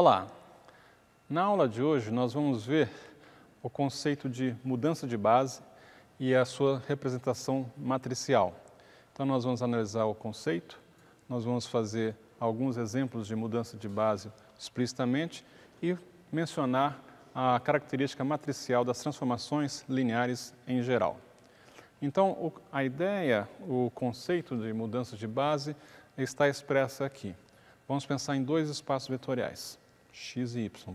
Olá! Na aula de hoje nós vamos ver o conceito de mudança de base e a sua representação matricial. Então nós vamos analisar o conceito, nós vamos fazer alguns exemplos de mudança de base explicitamente e mencionar a característica matricial das transformações lineares em geral. Então, a ideia, o conceito de mudança de base está expressa aqui. Vamos pensar em dois espaços vetoriais x e y,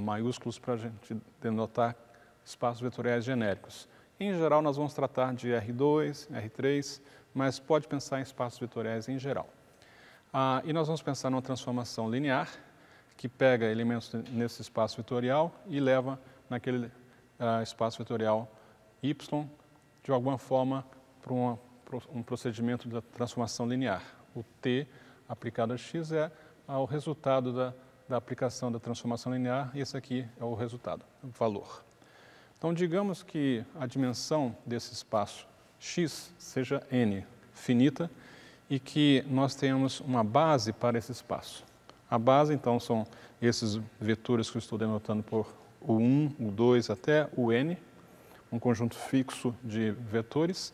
maiúsculos para a gente denotar espaços vetoriais genéricos. Em geral, nós vamos tratar de R2, R3, mas pode pensar em espaços vetoriais em geral. Ah, e nós vamos pensar numa transformação linear, que pega elementos nesse espaço vetorial e leva naquele ah, espaço vetorial y, de alguma forma, para uma, um procedimento da transformação linear. O t aplicado a x é ah, o resultado da da aplicação da transformação linear e esse aqui é o resultado, o valor. Então, digamos que a dimensão desse espaço x seja n, finita, e que nós tenhamos uma base para esse espaço. A base, então, são esses vetores que eu estou denotando por o 1, o 2 até o n, um conjunto fixo de vetores,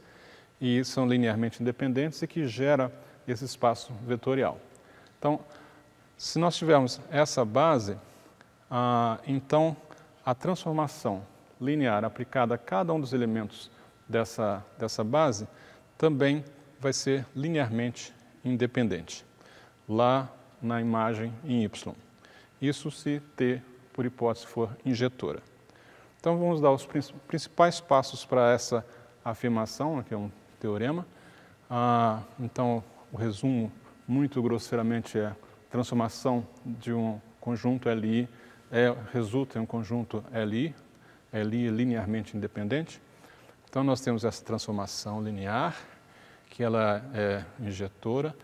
e são linearmente independentes e que gera esse espaço vetorial. Então, se nós tivermos essa base, ah, então a transformação linear aplicada a cada um dos elementos dessa, dessa base também vai ser linearmente independente, lá na imagem em Y. Isso se T, por hipótese, for injetora. Então vamos dar os principais passos para essa afirmação, que é um teorema. Ah, então o resumo, muito grosseiramente, é transformação de um conjunto LI é, resulta em um conjunto LI, LI linearmente independente. Então nós temos essa transformação linear, que ela é injetora,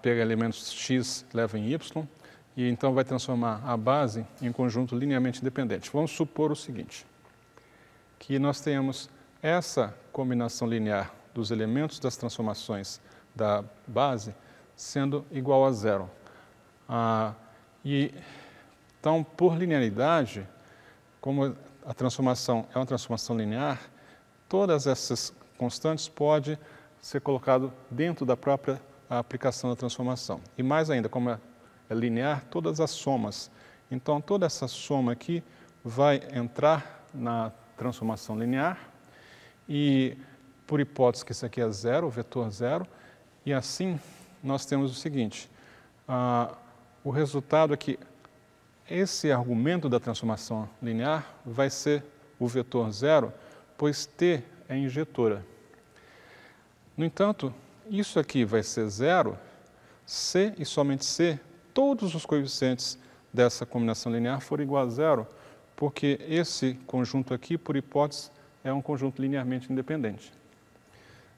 pega elementos x, leva em y, e então vai transformar a base em conjunto linearmente independente. Vamos supor o seguinte, que nós tenhamos essa combinação linear dos elementos das transformações da base sendo igual a zero. Ah, e, então, por linearidade, como a transformação é uma transformação linear, todas essas constantes podem ser colocadas dentro da própria aplicação da transformação. E mais ainda, como é, é linear, todas as somas. Então, toda essa soma aqui vai entrar na transformação linear e, por hipótese que isso aqui é zero, o vetor zero, e assim nós temos o seguinte, ah, o resultado é que esse argumento da transformação linear vai ser o vetor zero, pois T é injetora. No entanto, isso aqui vai ser zero se e somente se todos os coeficientes dessa combinação linear forem igual a zero, porque esse conjunto aqui, por hipótese, é um conjunto linearmente independente.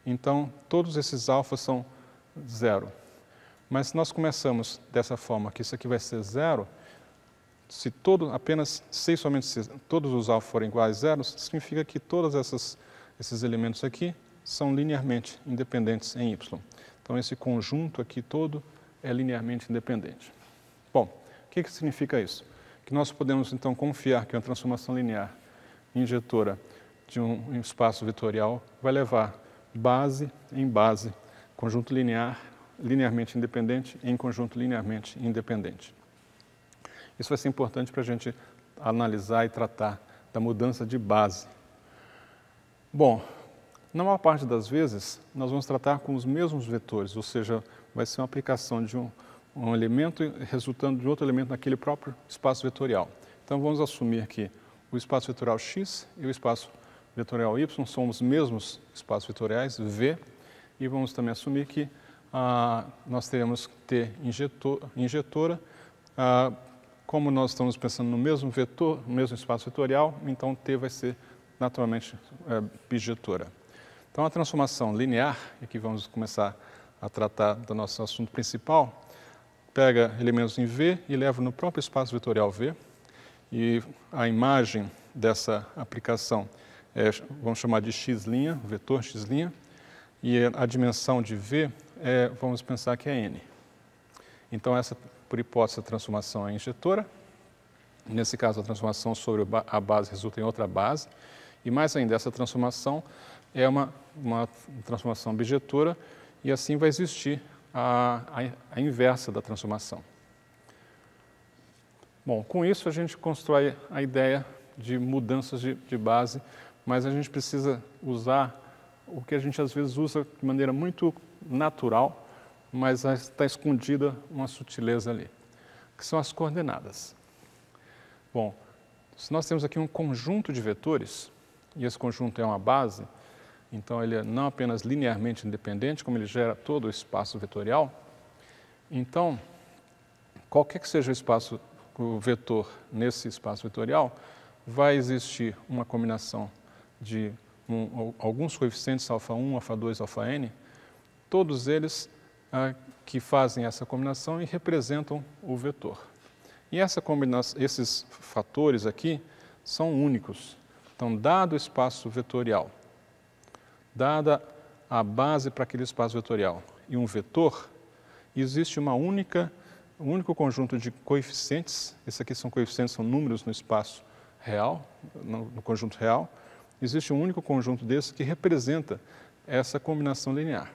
Então, todos esses alfas são zero. Mas se nós começamos dessa forma, que isso aqui vai ser zero, se todo, apenas seis somente se todos os alfa forem iguais a zero, significa que todos esses elementos aqui são linearmente independentes em y. Então esse conjunto aqui todo é linearmente independente. Bom, o que, que significa isso? Que nós podemos então confiar que uma transformação linear injetora de um espaço vetorial vai levar base em base, conjunto linear linearmente independente em conjunto linearmente independente. Isso vai ser importante para a gente analisar e tratar da mudança de base. Bom, na maior parte das vezes, nós vamos tratar com os mesmos vetores, ou seja, vai ser uma aplicação de um, um elemento resultando de outro elemento naquele próprio espaço vetorial. Então, vamos assumir que o espaço vetorial x e o espaço vetorial y são os mesmos espaços vetoriais, v, e vamos também assumir que ah, nós teremos que ter injetor, injetora. Ah, como nós estamos pensando no mesmo vetor, no mesmo espaço vetorial, então T vai ser naturalmente é, bijetora. Então, a transformação linear, e aqui vamos começar a tratar do nosso assunto principal, pega elementos em V e leva no próprio espaço vetorial V, e a imagem dessa aplicação é, vamos chamar de x', vetor x', e a dimensão de V é, vamos pensar que é N. Então, essa, por hipótese, a transformação é injetora. Nesse caso, a transformação sobre a base resulta em outra base. E mais ainda, essa transformação é uma, uma transformação bijetora e assim vai existir a, a, a inversa da transformação. Bom, com isso a gente constrói a ideia de mudanças de, de, base, mas a gente precisa usar o que a gente às vezes usa de maneira muito natural, mas está escondida uma sutileza ali, que são as coordenadas. Bom, se nós temos aqui um conjunto de vetores, e esse conjunto é uma base, então ele é não apenas linearmente independente, como ele gera todo o espaço vetorial, então, qualquer que seja o espaço, o vetor nesse espaço vetorial, vai existir uma combinação de um, alguns coeficientes alfa 1, alfa 2, alfa n, todos eles ah, que fazem essa combinação e representam o vetor. E essa esses fatores aqui são únicos. Então, dado o espaço vetorial, dada a base para aquele espaço vetorial e um vetor, existe uma única, um único conjunto de coeficientes, esses aqui são coeficientes, são números no espaço real, no, no conjunto real, existe um único conjunto desses que representa essa combinação linear.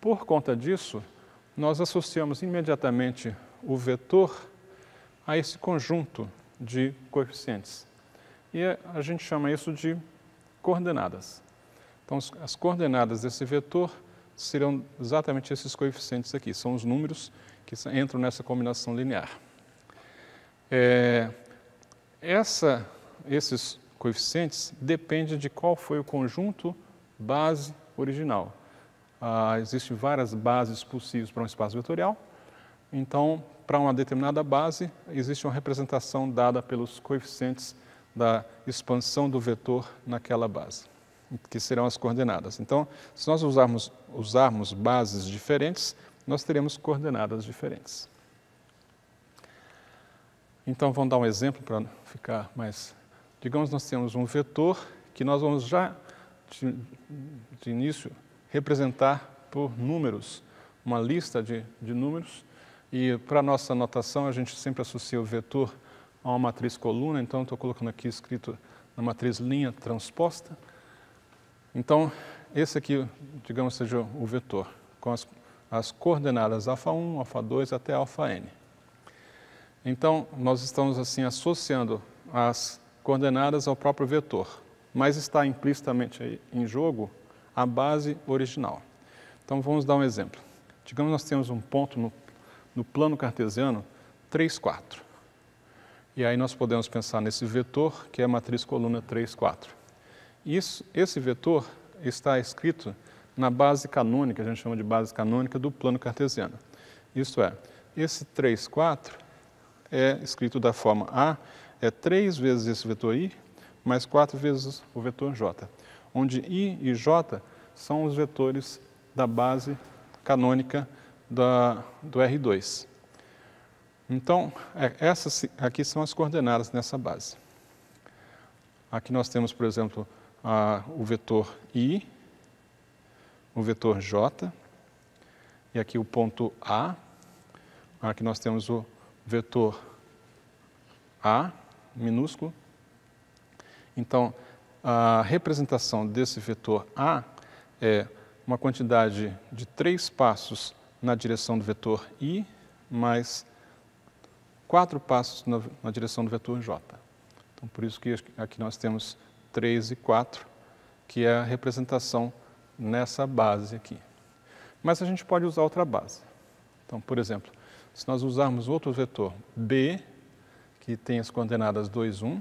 Por conta disso, nós associamos imediatamente o vetor a esse conjunto de coeficientes. E é, a gente chama isso de coordenadas. Então, as coordenadas desse vetor serão exatamente esses coeficientes aqui, são os números que entram nessa combinação linear. É, essa, esses coeficientes dependem de qual foi o conjunto base original. Ah, existem várias bases possíveis para um espaço vetorial. Então, para uma determinada base, existe uma representação dada pelos coeficientes da expansão do vetor naquela base, que serão as coordenadas. Então, se nós usarmos, usarmos bases diferentes, nós teremos coordenadas diferentes. Então, vamos dar um exemplo para ficar mais. Digamos, nós temos um vetor que nós vamos já de, de início representar por números, uma lista de, de números. E para nossa anotação a gente sempre associa o vetor a uma matriz coluna, então estou colocando aqui escrito na matriz linha transposta. Então, esse aqui, digamos, seja o vetor, com as, as coordenadas alfa1, alfa2 até alfa n. Então, nós estamos assim associando as coordenadas ao próprio vetor, mas está implicitamente em jogo a base original. Então vamos dar um exemplo. Digamos nós temos um ponto no, no plano cartesiano 3, 4. E aí nós podemos pensar nesse vetor, que é a matriz coluna 3, 4. Isso, esse vetor está escrito na base canônica, a gente chama de base canônica do plano cartesiano. Isto é, esse 3, 4 é escrito da forma A, é 3 vezes esse vetor I, mais 4 vezes o vetor J onde I e J são os vetores da base canônica da, do R2. Então, é, essas aqui são as coordenadas nessa base. Aqui nós temos, por exemplo, a, o vetor I, o vetor J, e aqui o ponto A. Aqui nós temos o vetor A, minúsculo. Então, a representação desse vetor A é uma quantidade de três passos na direção do vetor I, mais quatro passos na, na direção do vetor J. Então, por isso que aqui nós temos 3 e 4, que é a representação nessa base aqui. Mas a gente pode usar outra base. Então, por exemplo, se nós usarmos outro vetor B, que tem as coordenadas 2, 1,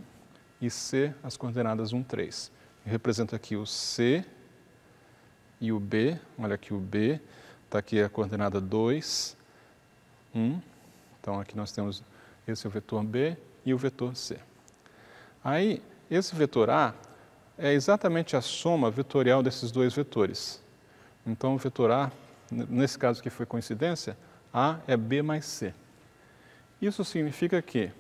e C, as coordenadas 1, 3. Eu represento aqui o C e o B, olha aqui o B, está aqui a coordenada 2, 1. Então aqui nós temos esse é o vetor B e o vetor C. Aí, esse vetor A é exatamente a soma vetorial desses dois vetores. Então, o vetor A, nesse caso que foi coincidência, A é B mais C. Isso significa que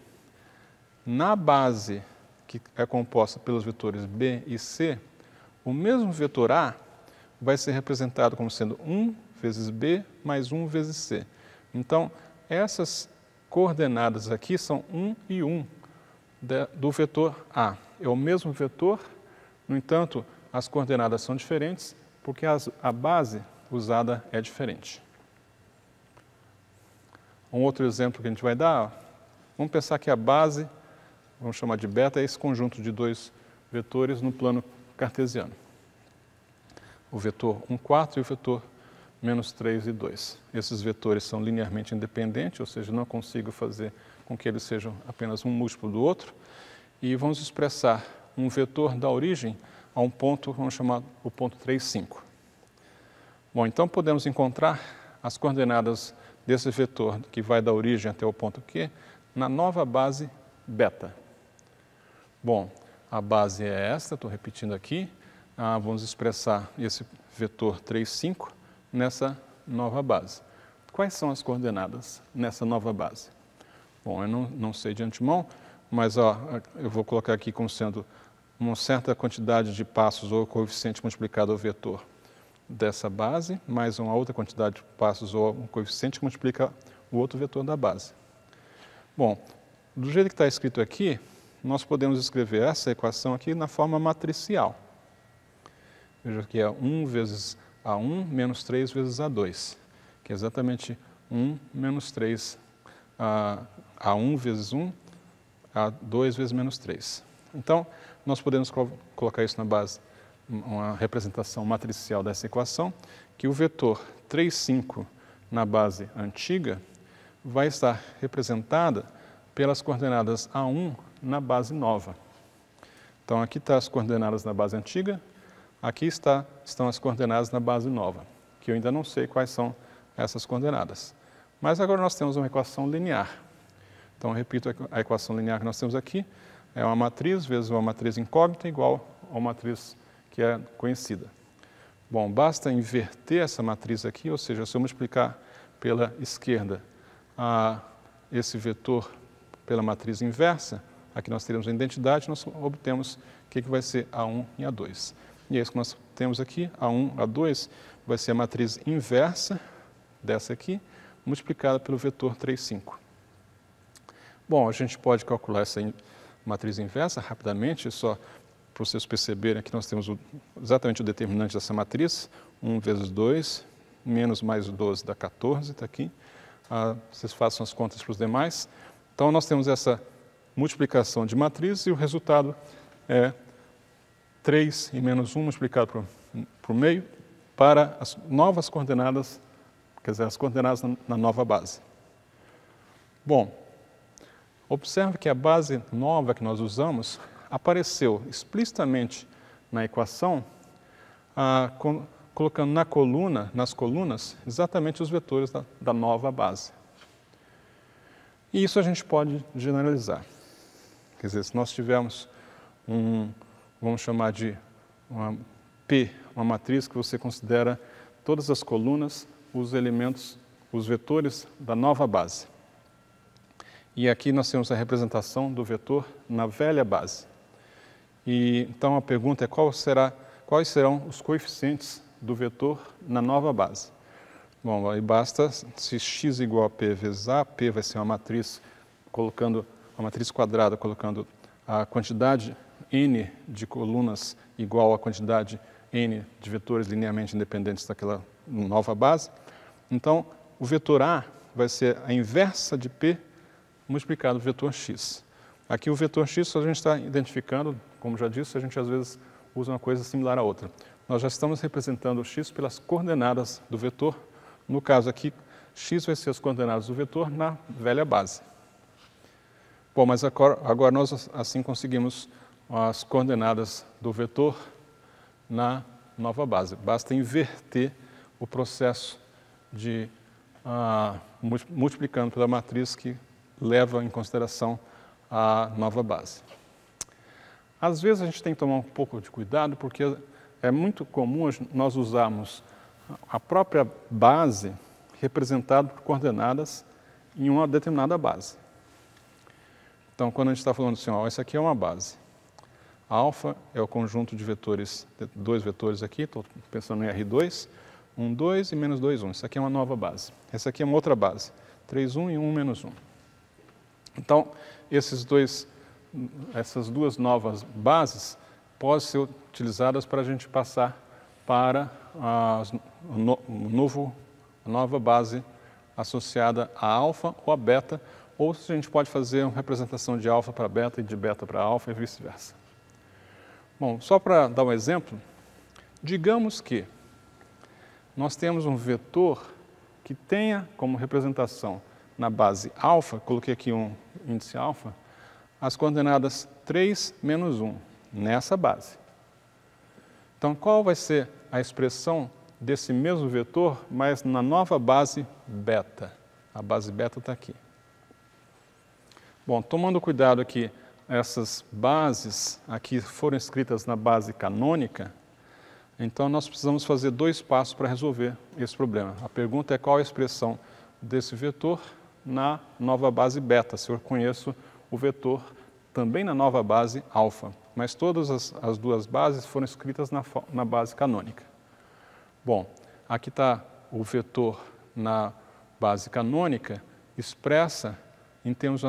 na base que é composta pelos vetores B e C, o mesmo vetor A vai ser representado como sendo 1 vezes B mais 1 vezes C. Então, essas coordenadas aqui são 1 e 1 do vetor A. É o mesmo vetor, no entanto, as coordenadas são diferentes porque as, a base usada é diferente. Um outro exemplo que a gente vai dar, vamos pensar que a base vamos chamar de beta, é esse conjunto de dois vetores no plano cartesiano. O vetor 1, 4 e o vetor menos 3 e 2. Esses vetores são linearmente independentes, ou seja, não consigo fazer com que eles sejam apenas um múltiplo do outro. E vamos expressar um vetor da origem a um ponto, vamos chamar o ponto 3, 5. Bom, então podemos encontrar as coordenadas desse vetor que vai da origem até o ponto Q na nova base beta. Bom, a base é esta, estou repetindo aqui. Ah, vamos expressar esse vetor 3, 5 nessa nova base. Quais são as coordenadas nessa nova base? Bom, eu não, não sei de antemão, mas ó, eu vou colocar aqui como sendo uma certa quantidade de passos ou coeficiente multiplicado ao vetor dessa base, mais uma outra quantidade de passos ou um coeficiente que multiplica o outro vetor da base. Bom, do jeito que está escrito aqui, nós podemos escrever essa equação aqui na forma matricial. Veja que é 1 vezes A1 menos 3 vezes A2, que é exatamente 1 menos 3, a, 1 vezes 1, A2 vezes menos 3. Então, nós podemos colocar isso na base, uma representação matricial dessa equação, que o vetor 3, 5 na base antiga vai estar representada pelas coordenadas A1, na base nova. Então, aqui está as coordenadas na base antiga, aqui está, estão as coordenadas na base nova, que eu ainda não sei quais são essas coordenadas. Mas agora nós temos uma equação linear. Então, repito, a equação linear que nós temos aqui é uma matriz vezes uma matriz incógnita igual a uma matriz que é conhecida. Bom, basta inverter essa matriz aqui, ou seja, se eu multiplicar pela esquerda a ah, esse vetor pela matriz inversa, Aqui nós teremos a identidade, nós obtemos o que, que vai ser A1 e A2. E é isso que nós temos aqui, A1, A2, vai ser a matriz inversa dessa aqui, multiplicada pelo vetor 3, 5. Bom, a gente pode calcular essa matriz inversa rapidamente, só para vocês perceberem que nós temos o, exatamente o determinante dessa matriz, 1 vezes 2, menos mais 12 dá 14, está aqui. Ah, vocês façam as contas para os demais. Então, nós temos essa multiplicação de matrizes e o resultado é 3 e menos 1 multiplicado por, por meio para as novas coordenadas, quer dizer, as coordenadas na, na nova base. Bom, observe que a base nova que nós usamos apareceu explicitamente na equação, ah, com, colocando na coluna, nas colunas, exatamente os vetores da, da nova base. E isso a gente pode generalizar. Quer dizer, se nós tivermos um, vamos chamar de uma P, uma matriz que você considera todas as colunas, os elementos, os vetores da nova base. E aqui nós temos a representação do vetor na velha base. E então a pergunta é qual será, quais serão os coeficientes do vetor na nova base. Bom, aí basta se x igual a p vezes a, p vai ser uma matriz colocando uma matriz quadrada colocando a quantidade n de colunas igual à quantidade n de vetores linearmente independentes daquela nova base. Então, o vetor A vai ser a inversa de P multiplicado o vetor X. Aqui o vetor X a gente está identificando, como já disse, a gente às vezes usa uma coisa similar à outra. Nós já estamos representando o X pelas coordenadas do vetor. No caso aqui, X vai ser as coordenadas do vetor na velha base. Bom, mas agora nós assim conseguimos as coordenadas do vetor na nova base. Basta inverter o processo de ah, multiplicando pela matriz que leva em consideração a nova base. Às vezes a gente tem que tomar um pouco de cuidado porque é muito comum nós usarmos a própria base representada por coordenadas em uma determinada base. Então, quando a gente está falando assim, ó, essa aqui é uma base. Alfa é o conjunto de vetores, dois vetores aqui, estou pensando em R2, 1, 2 e menos 2, 1. Isso aqui é uma nova base. Essa aqui é uma outra base, 3, 1 e 1, menos 1. Então, esses dois, essas duas novas bases podem ser utilizadas para a gente passar para a, no, novo, nova base associada a alfa ou a beta, ou se a gente pode fazer uma representação de alfa para beta e de beta para alfa e vice-versa. Bom, só para dar um exemplo, digamos que nós temos um vetor que tenha como representação na base alfa, coloquei aqui um índice alfa, as coordenadas 3 menos 1 nessa base. Então, qual vai ser a expressão desse mesmo vetor, mas na nova base beta? A base beta está aqui. Bom, tomando cuidado que essas bases aqui foram escritas na base canônica, então nós precisamos fazer dois passos para resolver esse problema. A pergunta é qual a expressão desse vetor na nova base beta, se eu conheço o vetor também na nova base alfa. Mas todas as, as duas bases foram escritas na, na base canônica. Bom, aqui está o vetor na base canônica, expressa em termos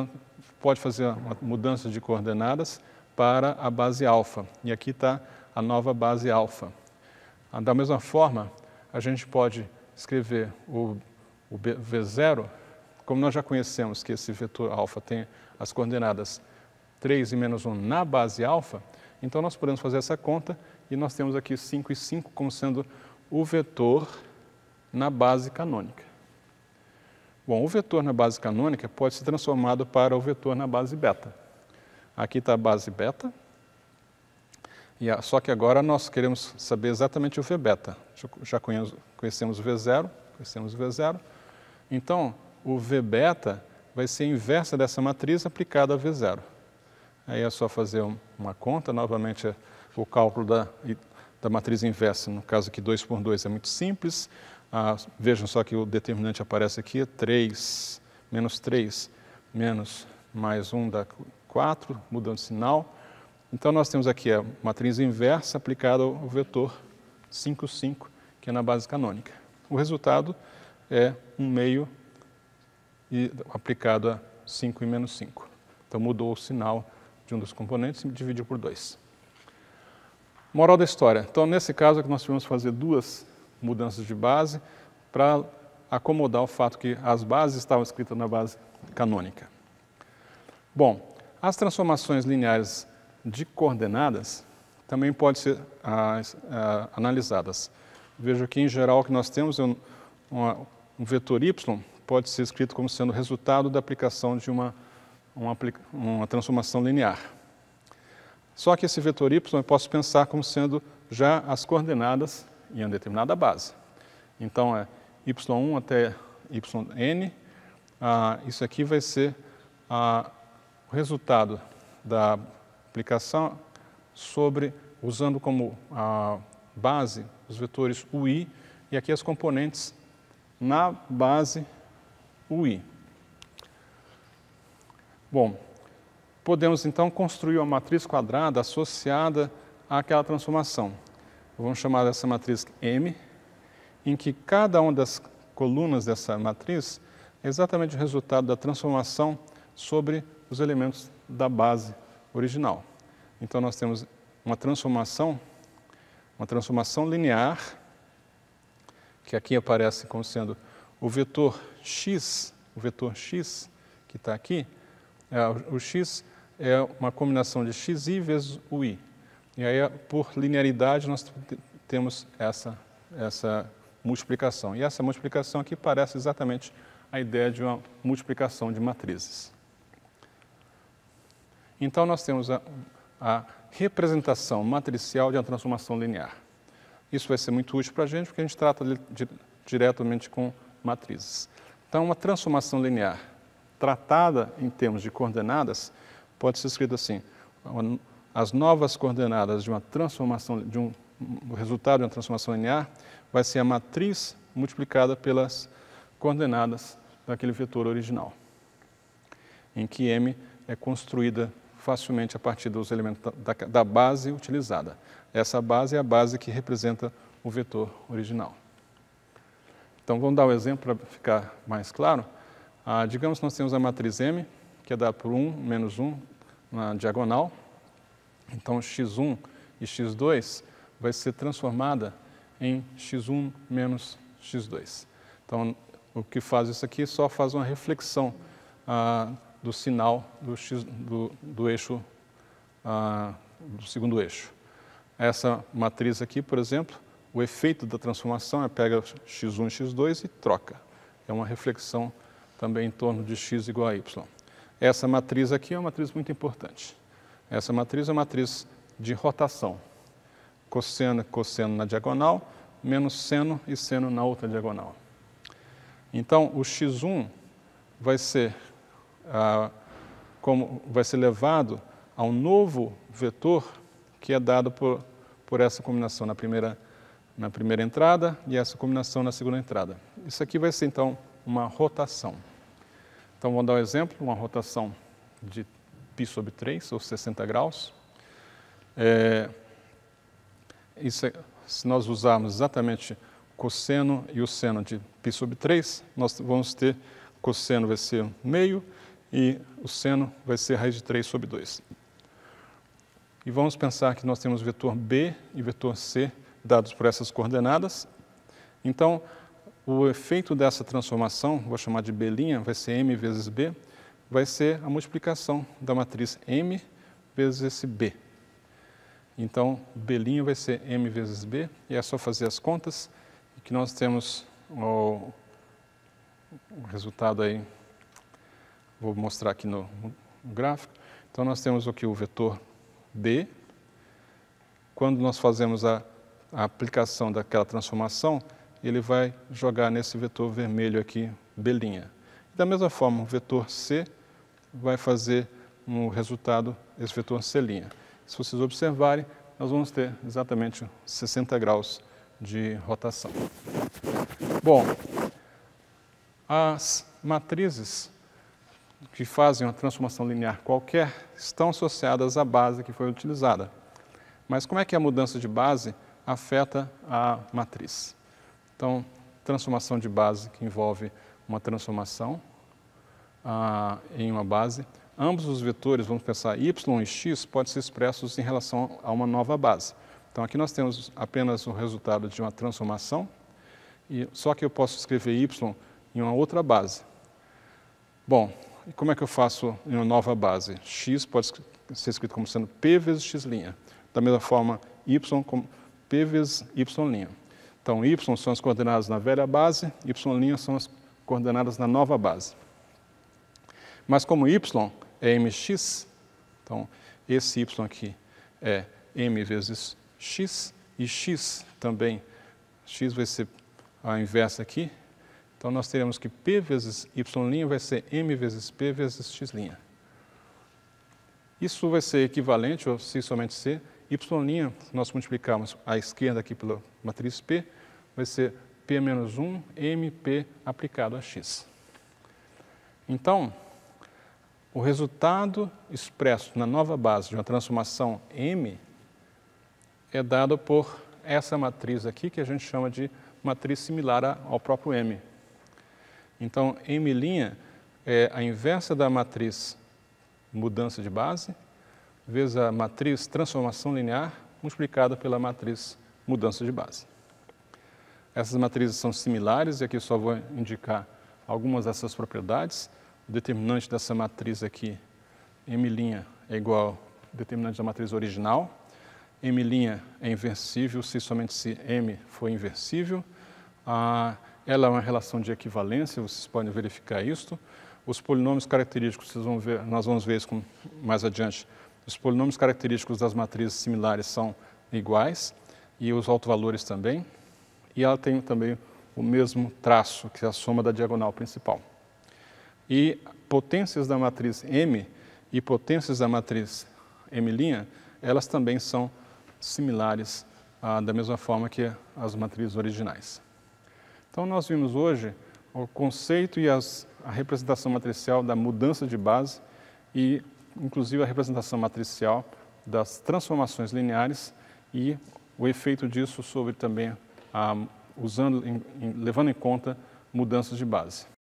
pode fazer uma mudança de coordenadas para a base alfa. E aqui está a nova base alfa. Ah, da mesma forma, a gente pode escrever o, o V0, como nós já conhecemos que esse vetor alfa tem as coordenadas 3 e menos 1 na base alfa, então nós podemos fazer essa conta e nós temos aqui 5 e 5 como sendo o vetor na base canônica. Bom, o vetor na base canônica pode ser transformado para o vetor na base beta. Aqui está a base beta, e a, só que agora nós queremos saber exatamente o V beta. Já conhecemos o V0, conhecemos o V0. Então, o V beta vai ser a inversa dessa matriz aplicada a V0. Aí é só fazer uma conta, novamente o cálculo da, da matriz inversa, no caso aqui 2 por 2 é muito simples, ah, vejam só que o determinante aparece aqui, 3 menos 3 menos mais 1 dá 4, mudando de sinal. Então nós temos aqui a matriz inversa aplicada ao vetor 5, 5, que é na base canônica. O resultado é 1 meio e, aplicado a 5 e menos 5. Então mudou o sinal de um dos componentes e dividiu por 2. Moral da história. Então, nesse caso, é que nós tivemos fazer duas mudanças de base para acomodar o fato que as bases estavam escritas na base canônica. Bom, as transformações lineares de coordenadas também podem ser ah, ah, analisadas. Vejo que em geral o que nós temos é um, um vetor y pode ser escrito como sendo o resultado da aplicação de uma, uma, uma transformação linear. Só que esse vetor y eu posso pensar como sendo já as coordenadas em uma determinada base. Então, é y1 até yn, ah, isso aqui vai ser ah, o resultado da aplicação sobre, usando como ah, base os vetores ui e aqui as componentes na base ui. Bom, podemos então construir uma matriz quadrada associada àquela transformação vamos chamar dessa matriz M, em que cada uma das colunas dessa matriz é exatamente o resultado da transformação sobre os elementos da base original. Então nós temos uma transformação, uma transformação linear, que aqui aparece como sendo o vetor x, o vetor x que está aqui, é, o x é uma combinação de xi vezes o i. E aí, por linearidade, nós temos essa, essa multiplicação. E essa multiplicação aqui parece exatamente a ideia de uma multiplicação de matrizes. Então, nós temos a, a representação matricial de uma transformação linear. Isso vai ser muito útil para a gente, porque a gente trata de, de, diretamente com matrizes. Então, uma transformação linear tratada em termos de coordenadas pode ser escrita assim: as novas coordenadas de uma transformação, de um, o resultado de uma transformação linear vai ser a matriz multiplicada pelas coordenadas daquele vetor original, em que M é construída facilmente a partir dos elementos da, da base utilizada. Essa base é a base que representa o vetor original. Então vamos dar um exemplo para ficar mais claro. Ah, digamos que nós temos a matriz M, que é dada por 1 menos 1 na diagonal, então, x1 e x2 vai ser transformada em x1 menos x2. Então, o que faz isso aqui só faz uma reflexão ah, do sinal do, x, do, do eixo, ah, do segundo eixo. Essa matriz aqui, por exemplo, o efeito da transformação é pega x1 e x2 e troca. É uma reflexão também em torno de x igual a y. Essa matriz aqui é uma matriz muito importante. Essa matriz é a matriz de rotação. Cosseno, cosseno na diagonal, menos seno e seno na outra diagonal. Então, o x1 vai ser, ah, como, vai ser levado a um novo vetor que é dado por, por essa combinação na primeira, na primeira entrada e essa combinação na segunda entrada. Isso aqui vai ser, então, uma rotação. Então, vou dar um exemplo, uma rotação de π sobre 3, ou 60 graus. É, isso, é, se nós usarmos exatamente cosseno e o seno de π sobre 3, nós vamos ter cosseno vai ser meio e o seno vai ser raiz de 3 sobre 2. E vamos pensar que nós temos vetor b e vetor c dados por essas coordenadas. Então, o efeito dessa transformação, vou chamar de b', vai ser m vezes b, vai ser a multiplicação da matriz M vezes esse B. Então, B' vai ser M vezes B, e é só fazer as contas, que nós temos o, resultado aí, vou mostrar aqui no, gráfico. Então, nós temos aqui o vetor B, quando nós fazemos a, a, aplicação daquela transformação, ele vai jogar nesse vetor vermelho aqui, B'. Da mesma forma, o vetor C vai fazer no resultado esse vetor linha. Se vocês observarem, nós vamos ter exatamente 60 graus de rotação. Bom, as matrizes que fazem uma transformação linear qualquer estão associadas à base que foi utilizada. Mas como é que a mudança de base afeta a matriz? Então, transformação de base que envolve uma transformação ah, em uma base, ambos os vetores, vamos pensar y e x, podem ser expressos em relação a uma nova base. Então aqui nós temos apenas o resultado de uma transformação, e só que eu posso escrever y em uma outra base. Bom, como é que eu faço em uma nova base? x pode ser escrito como sendo p vezes x'. Da mesma forma, y como p vezes y'. Então, y são as coordenadas na velha base, y' são as coordenadas na nova base. Mas como y é mx, então esse y aqui é m vezes x, e x também, x vai ser a inversa aqui, então nós teremos que p vezes y' vai ser m vezes p vezes x'. Isso vai ser equivalente, ou se somente ser, y', nós multiplicarmos a esquerda aqui pela matriz p, vai ser p menos 1 mp aplicado a x. Então, o resultado expresso na nova base de uma transformação M é dado por essa matriz aqui, que a gente chama de matriz similar ao próprio M. Então, M' é a inversa da matriz mudança de base, vezes a matriz transformação linear, multiplicada pela matriz mudança de base. Essas matrizes são similares, e aqui só vou indicar algumas dessas propriedades o determinante dessa matriz aqui, M' é igual ao determinante da matriz original, M' é inversível se somente se M for inversível, ah, ela é uma relação de equivalência, vocês podem verificar isto. Os polinômios característicos, vão ver, nós vamos ver isso mais adiante, os polinômios característicos das matrizes similares são iguais e os autovalores também. E ela tem também o mesmo traço, que é a soma da diagonal principal e potências da matriz M e potências da matriz M', elas também são similares ah, da mesma forma que as matrizes originais. Então nós vimos hoje o conceito e as, a representação matricial da mudança de base e inclusive a representação matricial das transformações lineares e o efeito disso sobre também ah, usando, em, em, levando em conta mudanças de base.